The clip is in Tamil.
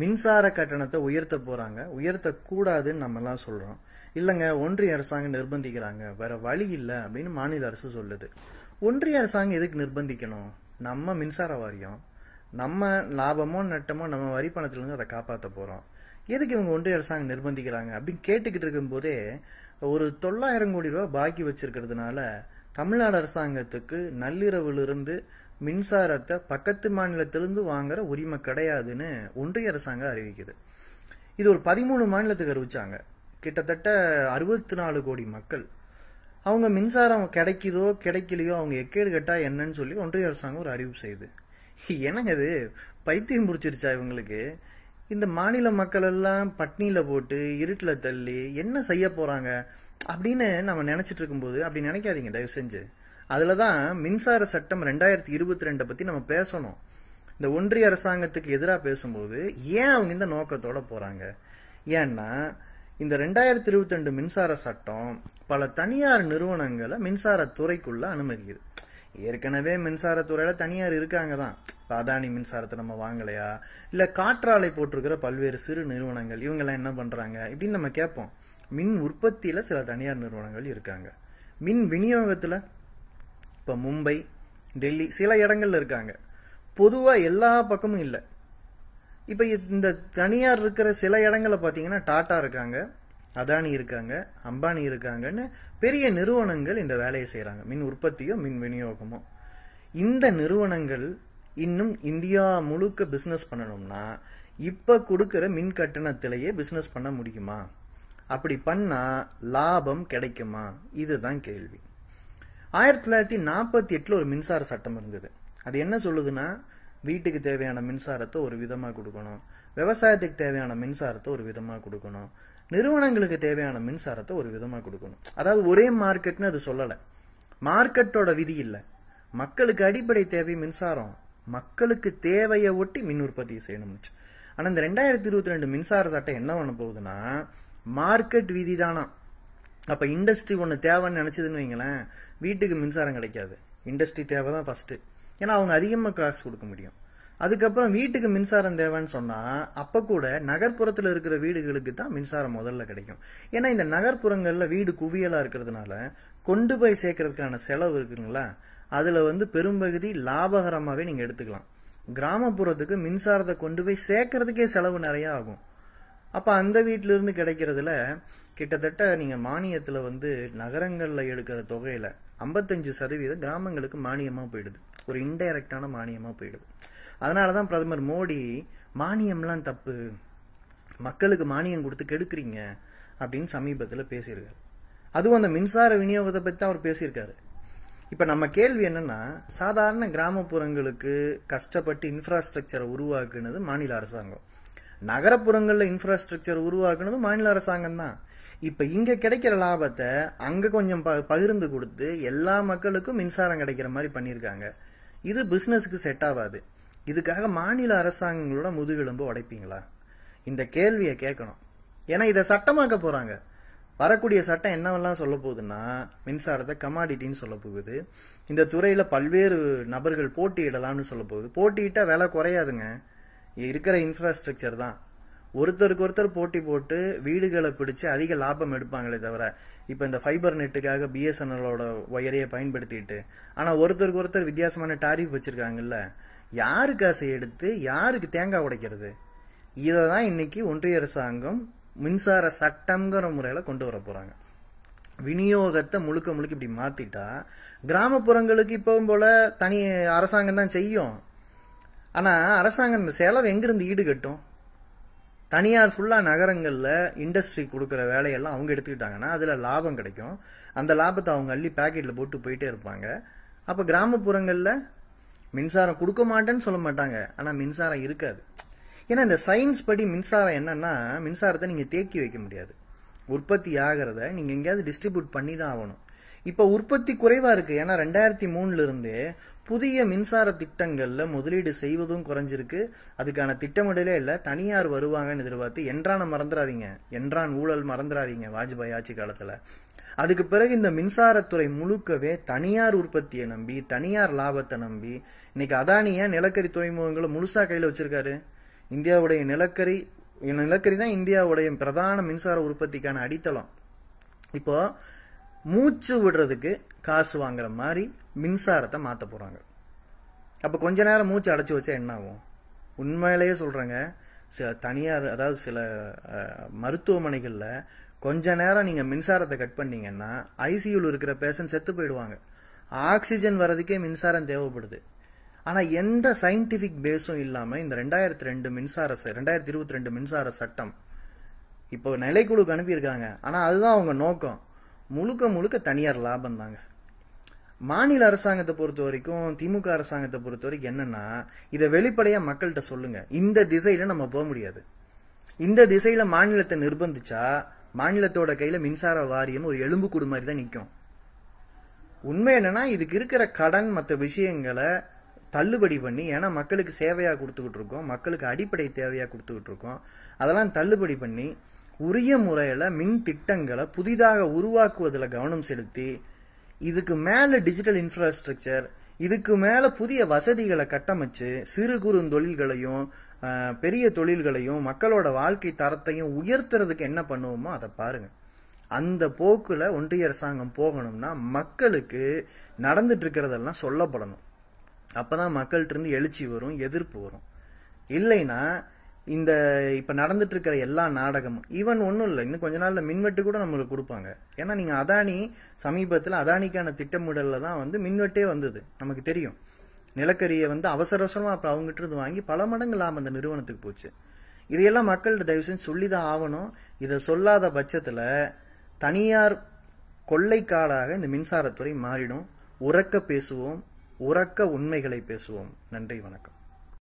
மின்சார கட்டணத்தை உயர்த்த போறாங்க உயர்த்தக்கூடாதுன்னு நம்ம எல்லாம் சொல்றோம் இல்லைங்க ஒன்றிய அரசாங்கம் நிர்பந்திக்கிறாங்க வேற வழி இல்லை அப்படின்னு மாநில அரசு சொல்லுது ஒன்றிய அரசாங்கம் எதுக்கு நிர்பந்திக்கணும் நம்ம மின்சார வாரியம் நம்ம லாபமோ நட்டமோ நம்ம வரி இருந்து அதை காப்பாத்த போகிறோம் எதுக்கு இவங்க ஒன்றிய அரசாங்கம் நிர்பந்திக்கிறாங்க அப்படின்னு கேட்டுக்கிட்டு இருக்கும்போதே ஒரு தொள்ளாயிரம் கோடி ரூபா பாக்கி வச்சிருக்கிறதுனால தமிழ்நாடு அரசாங்கத்துக்கு நள்ளிரவிலிருந்து மின்சாரத்தை பக்கத்து மாநிலத்திலிருந்து வாங்குற உரிமை கிடையாதுன்னு ஒன்றிய அரசாங்கம் அறிவிக்குது இது ஒரு பதிமூணு மாநிலத்துக்கு அறிவிச்சாங்க கிட்டத்தட்ட அறுபத்தி நாலு கோடி மக்கள் அவங்க மின்சாரம் கிடைக்குதோ கிடைக்கலையோ அவங்க எக்கேடு கட்டா என்னன்னு சொல்லி ஒன்றிய அரசாங்கம் ஒரு அறிவிப்பு செய்யுது என்னங்க இது பைத்தியம் பிடிச்சிருச்சா இவங்களுக்கு இந்த மாநில மக்கள் எல்லாம் பட்னியில் போட்டு இருட்டில் தள்ளி என்ன செய்ய போகிறாங்க அப்படின்னு நம்ம நினச்சிட்டு இருக்கும்போது அப்படி நினைக்காதீங்க தயவு செஞ்சு அதில் தான் மின்சார சட்டம் ரெண்டாயிரத்தி இருபத்தி ரெண்டை பற்றி நம்ம பேசணும் இந்த ஒன்றிய அரசாங்கத்துக்கு எதிராக பேசும்போது ஏன் அவங்க இந்த நோக்கத்தோட போகிறாங்க ஏன்னா இந்த ரெண்டாயிரத்தி இருபத்தி ரெண்டு மின்சார சட்டம் பல தனியார் நிறுவனங்களை மின்சாரத்துறைக்குள்ளே அனுமதிக்குது ஏற்கனவே மின்சாரத்துறையில தனியார் இருக்காங்க தான் அதானி மின்சாரத்தை நம்ம வாங்கலையா இல்ல காற்றாலை போட்டிருக்கிற பல்வேறு சிறு நிறுவனங்கள் இவங்கெல்லாம் என்ன பண்றாங்க இப்படின்னு நம்ம கேட்போம் மின் உற்பத்தியில சில தனியார் நிறுவனங்கள் இருக்காங்க மின் விநியோகத்துல இப்போ மும்பை டெல்லி சில இடங்கள்ல இருக்காங்க பொதுவாக எல்லா பக்கமும் இல்லை இப்போ இந்த தனியார் இருக்கிற சில இடங்களில் பார்த்தீங்கன்னா டாட்டா இருக்காங்க அதானி இருக்காங்க அம்பானி இருக்காங்கன்னு பெரிய நிறுவனங்கள் இந்த வேலையை செய்கிறாங்க மின் உற்பத்தியோ மின் விநியோகமோ இந்த நிறுவனங்கள் இன்னும் இந்தியா முழுக்க பிஸ்னஸ் பண்ணணும்னா இப்போ கொடுக்குற மின் கட்டணத்திலேயே பிஸ்னஸ் பண்ண முடியுமா அப்படி பண்ணால் லாபம் கிடைக்குமா இதுதான் கேள்வி ஆயிரத்தி தொள்ளாயிரத்தி நாற்பத்தி எட்டில் ஒரு மின்சார சட்டம் இருந்தது அது என்ன சொல்லுதுன்னா வீட்டுக்கு தேவையான மின்சாரத்தை ஒரு விதமாக கொடுக்கணும் விவசாயத்துக்கு தேவையான மின்சாரத்தை ஒரு விதமாக கொடுக்கணும் நிறுவனங்களுக்கு தேவையான மின்சாரத்தை ஒரு விதமாக கொடுக்கணும் அதாவது ஒரே மார்க்கெட்னு அது சொல்லலை மார்க்கெட்டோட விதி இல்லை மக்களுக்கு அடிப்படை தேவை மின்சாரம் மக்களுக்கு தேவையை ஒட்டி மின் உற்பத்தி செய்யணும்னுச்சு ஆனால் இந்த ரெண்டாயிரத்தி இருபத்தி ரெண்டு மின்சார சட்டம் என்ன பண்ண போகுதுன்னா மார்க்கெட் விதி தானா அப்போ இண்டஸ்ட்ரி ஒன்று தேவைன்னு நினச்சதுன்னு வைங்களேன் வீட்டுக்கு மின்சாரம் கிடைக்காது இண்டஸ்ட்ரி தேவை தான் ஃபஸ்ட்டு ஏன்னா அவங்க அதிகமாக காசு கொடுக்க முடியும் அதுக்கப்புறம் வீட்டுக்கு மின்சாரம் தேவைன்னு சொன்னால் அப்போ கூட நகர்ப்புறத்தில் இருக்கிற வீடுகளுக்கு தான் மின்சாரம் முதல்ல கிடைக்கும் ஏன்னா இந்த நகர்ப்புறங்களில் வீடு குவியலாக இருக்கிறதுனால கொண்டு போய் சேர்க்கறதுக்கான செலவு இருக்குங்களா அதில் வந்து பெரும்பகுதி லாபகரமாகவே நீங்கள் எடுத்துக்கலாம் கிராமப்புறத்துக்கு மின்சாரத்தை கொண்டு போய் சேர்க்கறதுக்கே செலவு நிறையா ஆகும் அப்போ அந்த வீட்டிலிருந்து கிடைக்கிறதுல கிட்டத்தட்ட நீங்கள் மானியத்தில் வந்து நகரங்களில் எடுக்கிற தொகையில் ஐம்பத்தஞ்சு சதவீதம் கிராமங்களுக்கு மானியமாக போயிடுது ஒரு இன்டைரக்டான மானியமாக போயிடுது அதனால தான் பிரதமர் மோடி மானியம்லாம் தப்பு மக்களுக்கு மானியம் கொடுத்து கெடுக்குறீங்க அப்படின்னு சமீபத்தில் பேசியிருக்காரு அதுவும் அந்த மின்சார விநியோகத்தை பற்றி தான் அவர் பேசியிருக்காரு இப்போ நம்ம கேள்வி என்னன்னா சாதாரண கிராமப்புறங்களுக்கு கஷ்டப்பட்டு இன்ஃப்ராஸ்ட்ரக்சரை உருவாக்குனது மாநில அரசாங்கம் நகரப்புறங்களில் இன்ஃப்ராஸ்ட்ரக்சர் உருவாக்குனது மாநில அரசாங்கம் தான் இப்போ இங்கே கிடைக்கிற லாபத்தை அங்கே கொஞ்சம் ப பகிர்ந்து கொடுத்து எல்லா மக்களுக்கும் மின்சாரம் கிடைக்கிற மாதிரி பண்ணியிருக்காங்க இது பிஸ்னஸுக்கு செட் ஆகாது இதுக்காக மாநில அரசாங்கங்களோட முதுகெலும்பு உடைப்பீங்களா இந்த கேள்வியை கேட்கணும் ஏன்னா இதை சட்டமாக்க போகிறாங்க வரக்கூடிய சட்டம் என்னவெல்லாம் சொல்ல போகுதுன்னா மின்சாரத்தை கமாடிட்டின்னு சொல்ல போகுது இந்த துறையில் பல்வேறு நபர்கள் போட்டியிடலாம்னு சொல்ல போகுது போட்டியிட்டால் விலை குறையாதுங்க இருக்கிற இன்ஃப்ராஸ்ட்ரக்சர் தான் ஒருத்தருக்கு ஒருத்தர் போட்டி போட்டு வீடுகளை பிடிச்சு அதிக லாபம் எடுப்பாங்களே தவிர இப்போ இந்த ஃபைபர் நெட்டுக்காக பிஎஸ்என்எலோட ஒயரையை பயன்படுத்திட்டு ஆனால் ஒருத்தருக்கு ஒருத்தர் வித்தியாசமான டாரிஃப் வச்சுருக்காங்கல்ல யாரு காசை எடுத்து யாருக்கு தேங்காய் உடைக்கிறது இதை தான் இன்னைக்கு ஒன்றிய அரசாங்கம் மின்சார சட்டம்ங்கிற முறையில் கொண்டு வர போறாங்க விநியோகத்தை முழுக்க முழுக்க இப்படி மாத்திட்டா கிராமப்புறங்களுக்கு இப்பவும் போல தனி அரசாங்கம் தான் செய்யும் ஆனால் அரசாங்கம் இந்த செலவு எங்கேருந்து ஈடுகட்டும் தனியார் ஃபுல்லாக நகரங்களில் இண்டஸ்ட்ரி கொடுக்குற வேலையெல்லாம் அவங்க எடுத்துக்கிட்டாங்கன்னா அதில் லாபம் கிடைக்கும் அந்த லாபத்தை அவங்க அள்ளி பேக்கெட்டில் போட்டு போயிட்டே இருப்பாங்க அப்போ கிராமப்புறங்களில் மின்சாரம் கொடுக்க மாட்டேன்னு சொல்ல மாட்டாங்க ஆனால் மின்சாரம் இருக்காது ஏன்னா இந்த சயின்ஸ் படி மின்சாரம் என்னன்னா மின்சாரத்தை நீங்கள் தேக்கி வைக்க முடியாது உற்பத்தி ஆகிறத நீங்கள் எங்கேயாவது டிஸ்ட்ரிபியூட் பண்ணி தான் ஆகணும் இப்ப உற்பத்தி குறைவா இருக்கு ஏன்னா ரெண்டாயிரத்தி மூணுல இருந்து புதிய மின்சார திட்டங்கள்ல முதலீடு செய்வதும் குறைஞ்சிருக்கு அதுக்கான திட்டமிடலே இல்ல தனியார் வருவாங்கன்னு எதிர்பார்த்து என்றான மறந்துடாதீங்க என்றான் ஊழல் மறந்துடாதீங்க வாஜ்பாய் ஆட்சி காலத்துல அதுக்கு பிறகு இந்த மின்சாரத்துறை முழுக்கவே தனியார் உற்பத்தியை நம்பி தனியார் லாபத்தை நம்பி இன்னைக்கு அதானிய நிலக்கரி துறைமுகங்களை முழுசா கையில வச்சிருக்காரு இந்தியாவுடைய நிலக்கரி நிலக்கரி தான் இந்தியாவுடைய பிரதான மின்சார உற்பத்திக்கான அடித்தளம் இப்போ மூச்சு விடுறதுக்கு காசு வாங்குற மாதிரி மின்சாரத்தை மாற்ற போகிறாங்க அப்போ கொஞ்ச நேரம் மூச்சு அடைச்சி வச்சா என்ன ஆகும் உண்மையிலேயே சொல்கிறேங்க சில தனியார் அதாவது சில மருத்துவமனைகளில் கொஞ்ச நேரம் நீங்கள் மின்சாரத்தை கட் பண்ணீங்கன்னா ஐசியூவில் இருக்கிற பேஷண்ட் செத்து போயிடுவாங்க ஆக்சிஜன் வர்றதுக்கே மின்சாரம் தேவைப்படுது ஆனால் எந்த சயின்டிஃபிக் பேஸும் இல்லாமல் இந்த ரெண்டாயிரத்தி ரெண்டு மின்சார ரெண்டாயிரத்தி இருபத்தி ரெண்டு மின்சார சட்டம் இப்போ நிலைக்குழுக்கு அனுப்பியிருக்காங்க ஆனால் அதுதான் அவங்க நோக்கம் முழுக்க முழுக்க தனியார் லாபம் தாங்க மாநில அரசாங்கத்தை பொறுத்த வரைக்கும் திமுக அரசாங்கத்தை பொறுத்த வரைக்கும் என்னன்னா இதை வெளிப்படையா மக்கள்கிட்ட சொல்லுங்க இந்த திசையில நம்ம போக முடியாது இந்த திசையில மாநிலத்தை நிர்பந்திச்சா மாநிலத்தோட கையில மின்சார வாரியம் ஒரு எலும்புக்கூடு மாதிரி தான் நிற்கும் உண்மை என்னன்னா இதுக்கு இருக்கிற கடன் மற்ற விஷயங்களை தள்ளுபடி பண்ணி ஏன்னா மக்களுக்கு சேவையாக கொடுத்துக்கிட்டு இருக்கோம் மக்களுக்கு அடிப்படை தேவையாக கொடுத்துக்கிட்டு இருக்கோம் அதெல்லாம் தள்ளுபடி பண்ணி உரிய முறையில் மின் திட்டங்களை புதிதாக உருவாக்குவதில் கவனம் செலுத்தி இதுக்கு மேலே டிஜிட்டல் இன்ஃப்ராஸ்ட்ரக்சர் இதுக்கு மேலே புதிய வசதிகளை கட்டமைச்சு சிறு குறு தொழில்களையும் பெரிய தொழில்களையும் மக்களோட வாழ்க்கை தரத்தையும் உயர்த்துறதுக்கு என்ன பண்ணுவோமோ அதை பாருங்க அந்த போக்கில் ஒன்றிய அரசாங்கம் போகணும்னா மக்களுக்கு நடந்துட்டு இருக்கிறதெல்லாம் சொல்லப்படணும் அப்பதான் மக்கள்கிட்ட இருந்து எழுச்சி வரும் எதிர்ப்பு வரும் இல்லைன்னா இந்த இப்ப நடந்துட்டு இருக்கிற எல்லா நாடகமும் ஈவன் ஒன்றும் இல்லை இன்னும் கொஞ்ச நாள்ல மின்வெட்டு கூட நம்மளுக்கு கொடுப்பாங்க ஏன்னா நீங்க அதானி சமீபத்தில் அதானிக்கான திட்டமிடல தான் வந்து மின்வெட்டே வந்தது நமக்கு தெரியும் நிலக்கரியை வந்து அவசர அவசரமா அப்புறம் அவங்ககிட்ட இருந்து வாங்கி பல மடங்கு லாபம் அந்த நிறுவனத்துக்கு போச்சு இதையெல்லாம் மக்கள்கிட்ட தயவு செஞ்சு சொல்லி தான் ஆகணும் இதை சொல்லாத பட்சத்தில் தனியார் கொள்ளைக்காடாக இந்த மின்சாரத்துறை மாறிடும் உறக்க பேசுவோம் உறக்க உண்மைகளை பேசுவோம் நன்றி வணக்கம்